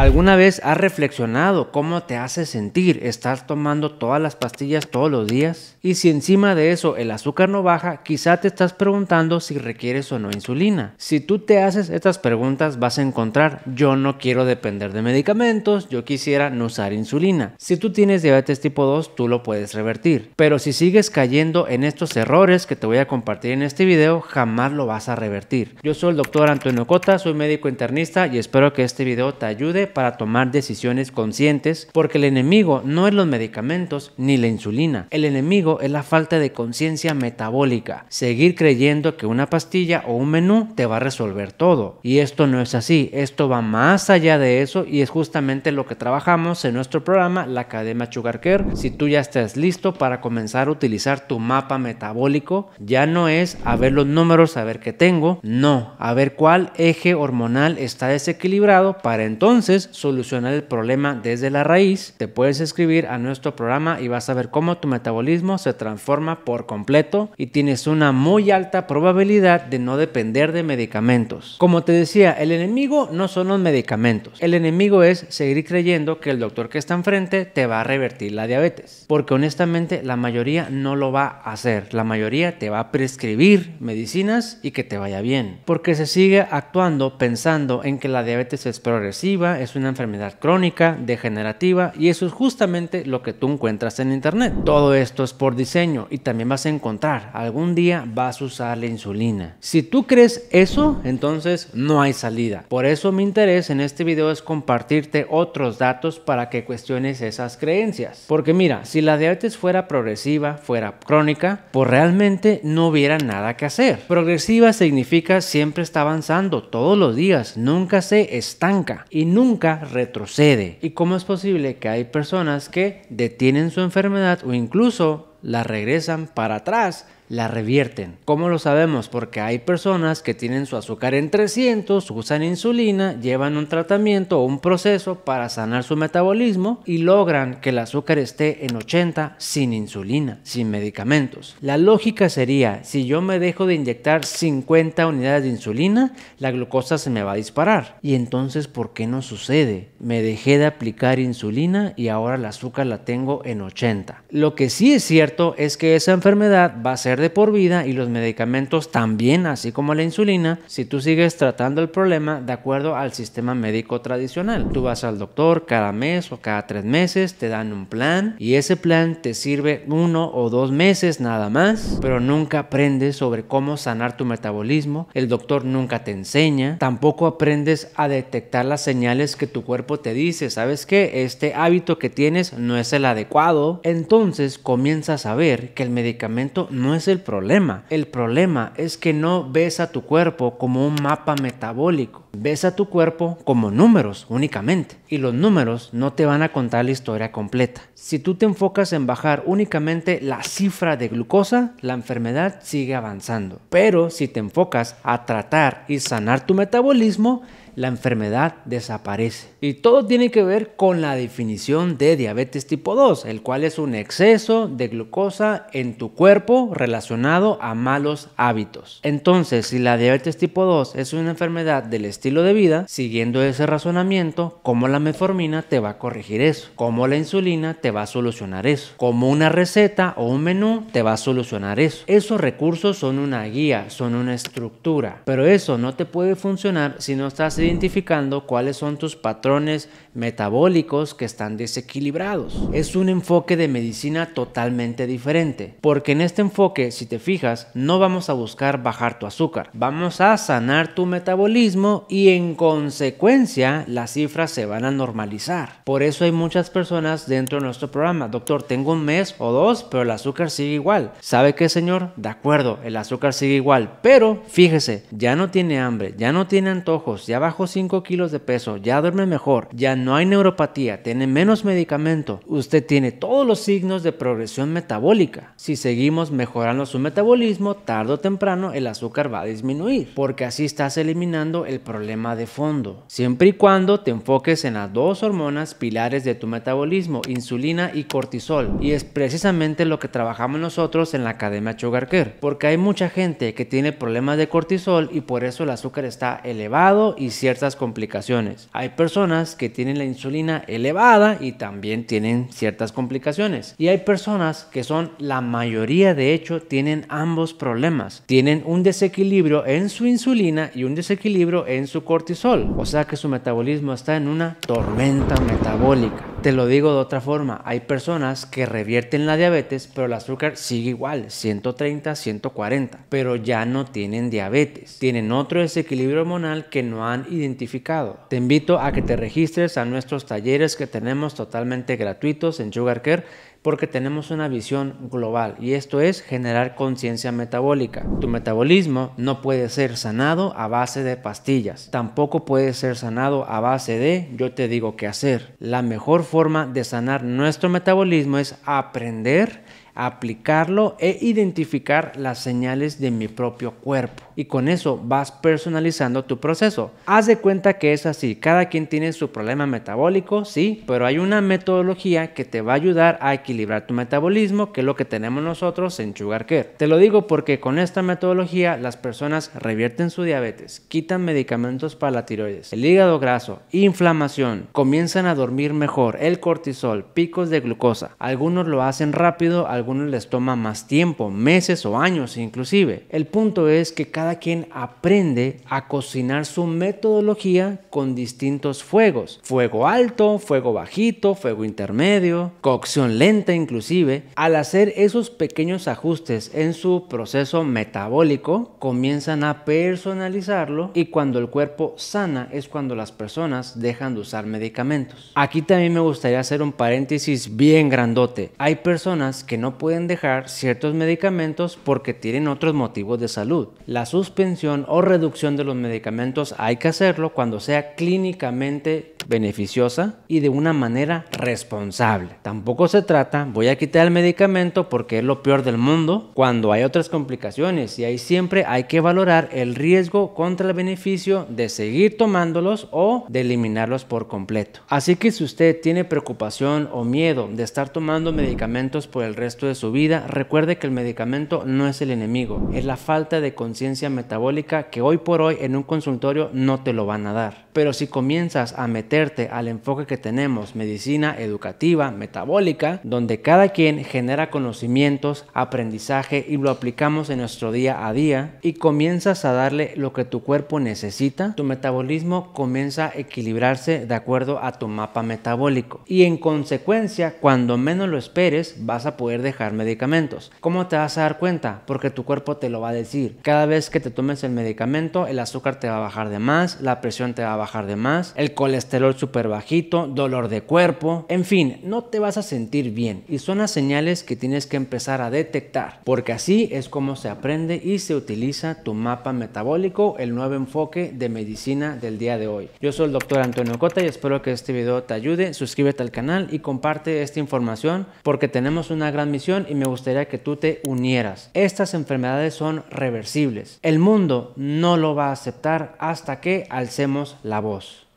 ¿Alguna vez has reflexionado cómo te hace sentir? estar tomando todas las pastillas todos los días? Y si encima de eso el azúcar no baja, quizá te estás preguntando si requieres o no insulina. Si tú te haces estas preguntas vas a encontrar, yo no quiero depender de medicamentos, yo quisiera no usar insulina. Si tú tienes diabetes tipo 2, tú lo puedes revertir. Pero si sigues cayendo en estos errores que te voy a compartir en este video, jamás lo vas a revertir. Yo soy el doctor Antonio Cota, soy médico internista y espero que este video te ayude para tomar decisiones conscientes porque el enemigo no es los medicamentos ni la insulina, el enemigo es la falta de conciencia metabólica, seguir creyendo que una pastilla o un menú te va a resolver todo. Y esto no es así, esto va más allá de eso y es justamente lo que trabajamos en nuestro programa La Academia Sugar Si tú ya estás listo para comenzar a utilizar tu mapa metabólico, ya no es a ver los números, a ver qué tengo, no, a ver cuál eje hormonal está desequilibrado para entonces solucionar el problema desde la raíz, te puedes escribir a nuestro programa y vas a ver cómo tu metabolismo se transforma por completo y tienes una muy alta probabilidad de no depender de medicamentos. Como te decía, el enemigo no son los medicamentos, el enemigo es seguir creyendo que el doctor que está enfrente te va a revertir la diabetes, porque honestamente la mayoría no lo va a hacer, la mayoría te va a prescribir medicinas y que te vaya bien, porque se sigue actuando pensando en que la diabetes es progresiva, una enfermedad crónica, degenerativa y eso es justamente lo que tú encuentras en internet. Todo esto es por diseño y también vas a encontrar, algún día vas a usar la insulina. Si tú crees eso, entonces no hay salida. Por eso mi interés en este video es compartirte otros datos para que cuestiones esas creencias. Porque mira, si la diabetes fuera progresiva, fuera crónica, pues realmente no hubiera nada que hacer. Progresiva significa siempre está avanzando todos los días, nunca se estanca y nunca retrocede. ¿Y cómo es posible que hay personas que detienen su enfermedad o incluso la regresan para atrás? la revierten. ¿Cómo lo sabemos? Porque hay personas que tienen su azúcar en 300, usan insulina, llevan un tratamiento o un proceso para sanar su metabolismo y logran que el azúcar esté en 80 sin insulina, sin medicamentos. La lógica sería, si yo me dejo de inyectar 50 unidades de insulina, la glucosa se me va a disparar. ¿Y entonces por qué no sucede? Me dejé de aplicar insulina y ahora el azúcar la tengo en 80. Lo que sí es cierto es que esa enfermedad va a ser de por vida y los medicamentos también, así como la insulina, si tú sigues tratando el problema de acuerdo al sistema médico tradicional. Tú vas al doctor cada mes o cada tres meses, te dan un plan y ese plan te sirve uno o dos meses nada más, pero nunca aprendes sobre cómo sanar tu metabolismo, el doctor nunca te enseña, tampoco aprendes a detectar las señales que tu cuerpo te dice, ¿sabes qué? Este hábito que tienes no es el adecuado, entonces comienzas a ver que el medicamento no es el problema. El problema es que no ves a tu cuerpo como un mapa metabólico. Ves a tu cuerpo como números únicamente. Y los números no te van a contar la historia completa. Si tú te enfocas en bajar únicamente la cifra de glucosa, la enfermedad sigue avanzando. Pero si te enfocas a tratar y sanar tu metabolismo, la enfermedad desaparece. Y todo tiene que ver con la definición de diabetes tipo 2, el cual es un exceso de glucosa en tu cuerpo relacionado a malos hábitos. Entonces, si la diabetes tipo 2 es una enfermedad del estilo de vida, siguiendo ese razonamiento, ¿cómo la meformina te va a corregir eso? ¿Cómo la insulina te va a solucionar eso? ¿Cómo una receta o un menú te va a solucionar eso? Esos recursos son una guía, son una estructura, pero eso no te puede funcionar si no estás identificando cuáles son tus patrones metabólicos que están desequilibrados. Es un enfoque de medicina totalmente diferente, porque en este enfoque, si te fijas, no vamos a buscar bajar tu azúcar, vamos a sanar tu metabolismo y en consecuencia las cifras se van a normalizar. Por eso hay muchas personas dentro de nuestro programa, doctor, tengo un mes o dos, pero el azúcar sigue igual. ¿Sabe qué, señor? De acuerdo, el azúcar sigue igual, pero fíjese, ya no tiene hambre, ya no tiene antojos, ya va 5 kilos de peso, ya duerme mejor, ya no hay neuropatía, tiene menos medicamento, usted tiene todos los signos de progresión metabólica. Si seguimos mejorando su metabolismo, tarde o temprano el azúcar va a disminuir, porque así estás eliminando el problema de fondo. Siempre y cuando te enfoques en las dos hormonas pilares de tu metabolismo, insulina y cortisol, y es precisamente lo que trabajamos nosotros en la Academia Sugarcare, porque hay mucha gente que tiene problemas de cortisol y por eso el azúcar está elevado y ciertas complicaciones. Hay personas que tienen la insulina elevada y también tienen ciertas complicaciones. Y hay personas que son, la mayoría de hecho, tienen ambos problemas. Tienen un desequilibrio en su insulina y un desequilibrio en su cortisol. O sea que su metabolismo está en una tormenta metabólica. Te lo digo de otra forma, hay personas que revierten la diabetes, pero el azúcar sigue igual, 130, 140, pero ya no tienen diabetes, tienen otro desequilibrio hormonal que no han identificado. Te invito a que te registres a nuestros talleres que tenemos totalmente gratuitos en SugarCare porque tenemos una visión global y esto es generar conciencia metabólica. Tu metabolismo no puede ser sanado a base de pastillas, tampoco puede ser sanado a base de yo te digo qué hacer. La mejor forma de sanar nuestro metabolismo es aprender aplicarlo e identificar las señales de mi propio cuerpo. Y con eso vas personalizando tu proceso. Haz de cuenta que es así, cada quien tiene su problema metabólico, sí, pero hay una metodología que te va a ayudar a equilibrar tu metabolismo, que es lo que tenemos nosotros en SugarCare. Te lo digo porque con esta metodología las personas revierten su diabetes, quitan medicamentos para la tiroides, el hígado graso, inflamación, comienzan a dormir mejor, el cortisol, picos de glucosa. Algunos lo hacen rápido, algunos les toma más tiempo, meses o años inclusive. El punto es que cada quien aprende a cocinar su metodología con distintos fuegos. Fuego alto, fuego bajito, fuego intermedio, cocción lenta inclusive. Al hacer esos pequeños ajustes en su proceso metabólico, comienzan a personalizarlo y cuando el cuerpo sana es cuando las personas dejan de usar medicamentos. Aquí también me gustaría hacer un paréntesis bien grandote. Hay personas que no pueden dejar ciertos medicamentos porque tienen otros motivos de salud. La suspensión o reducción de los medicamentos hay que hacerlo cuando sea clínicamente beneficiosa y de una manera responsable. Tampoco se trata, voy a quitar el medicamento porque es lo peor del mundo, cuando hay otras complicaciones y ahí siempre hay que valorar el riesgo contra el beneficio de seguir tomándolos o de eliminarlos por completo. Así que si usted tiene preocupación o miedo de estar tomando medicamentos por el resto de su vida, recuerde que el medicamento no es el enemigo, es la falta de conciencia metabólica que hoy por hoy en un consultorio no te lo van a dar. Pero si comienzas a meterte al enfoque que tenemos, medicina educativa, metabólica, donde cada quien genera conocimientos, aprendizaje y lo aplicamos en nuestro día a día, y comienzas a darle lo que tu cuerpo necesita, tu metabolismo comienza a equilibrarse de acuerdo a tu mapa metabólico. Y en consecuencia, cuando menos lo esperes, vas a poder dejar medicamentos. ¿Cómo te vas a dar cuenta? Porque tu cuerpo te lo va a decir. Cada vez que te tomes el medicamento, el azúcar te va a bajar de más, la presión te va a bajar de más, el colesterol súper bajito, dolor de cuerpo, en fin, no te vas a sentir bien y son las señales que tienes que empezar a detectar, porque así es como se aprende y se utiliza tu mapa metabólico, el nuevo enfoque de medicina del día de hoy. Yo soy el doctor Antonio Cota y espero que este video te ayude, suscríbete al canal y comparte esta información porque tenemos una gran misión y me gustaría que tú te unieras. Estas enfermedades son reversibles. El mundo no lo va a aceptar hasta que alcemos la voz.